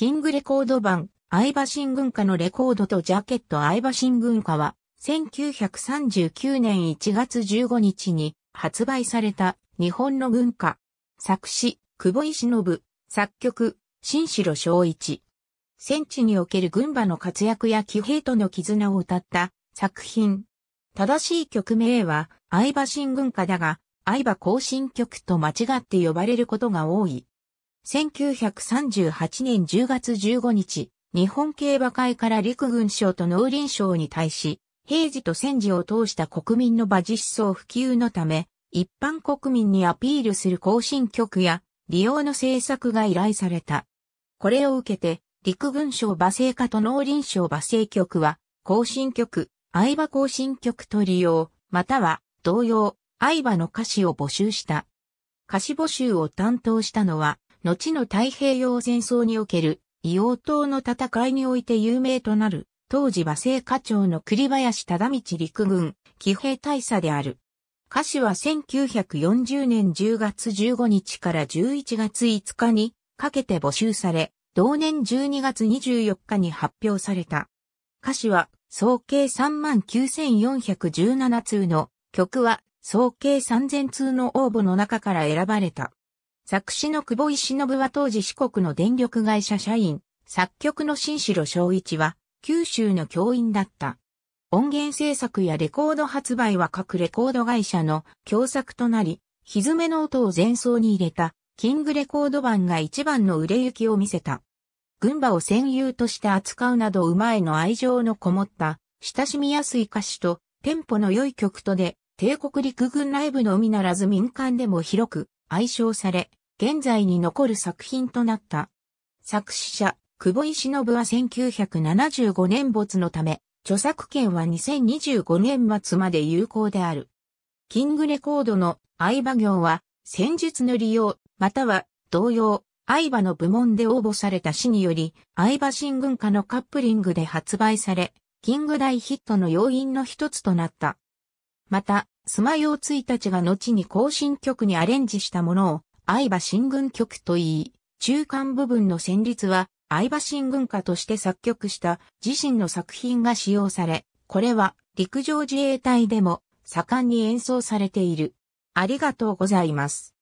キングレコード版、相葉新軍歌のレコードとジャケット相葉新軍歌は、1939年1月15日に発売された日本の軍歌。作詞、久保井忍、作曲、新城昭一。戦地における軍馬の活躍や騎兵との絆を歌った作品。正しい曲名は、相葉新軍歌だが、相葉行進曲と間違って呼ばれることが多い。1938年10月15日、日本競馬会から陸軍省と農林省に対し、平時と戦時を通した国民の馬実装普及のため、一般国民にアピールする行進局や利用の政策が依頼された。これを受けて、陸軍省馬政課と農林省馬政局は、行進局、相馬行進局と利用、または同様、相馬の歌詞を募集した。歌詞募集を担当したのは、後の太平洋戦争における硫黄島の戦いにおいて有名となる、当時馬政課長の栗林忠道陸軍、騎兵大佐である。歌詞は1940年10月15日から11月5日にかけて募集され、同年12月24日に発表された。歌詞は総計39,417通の曲は総計3000通の応募の中から選ばれた。作詞の久保井忍は当時四国の電力会社社員、作曲の新城昭一は、九州の教員だった。音源制作やレコード発売は各レコード会社の共作となり、ひずめの音を前奏に入れた、キングレコード版が一番の売れ行きを見せた。群馬を戦友として扱うなど馬への愛情のこもった、親しみやすい歌詞と、テンポの良い曲とで、帝国陸軍内部のみならず民間でも広く愛称され、現在に残る作品となった。作詞者、久保井忍は1975年没のため、著作権は2025年末まで有効である。キングレコードの相場行は、戦術の利用、または同様、相場の部門で応募された詩により、相場新軍歌のカップリングで発売され、キング大ヒットの要因の一つとなった。また、スマヨーたちが後に行進曲にアレンジしたものを、相場新軍曲と言い、中間部分の旋律は、相場新軍歌として作曲した自身の作品が使用され、これは陸上自衛隊でも盛んに演奏されている。ありがとうございます。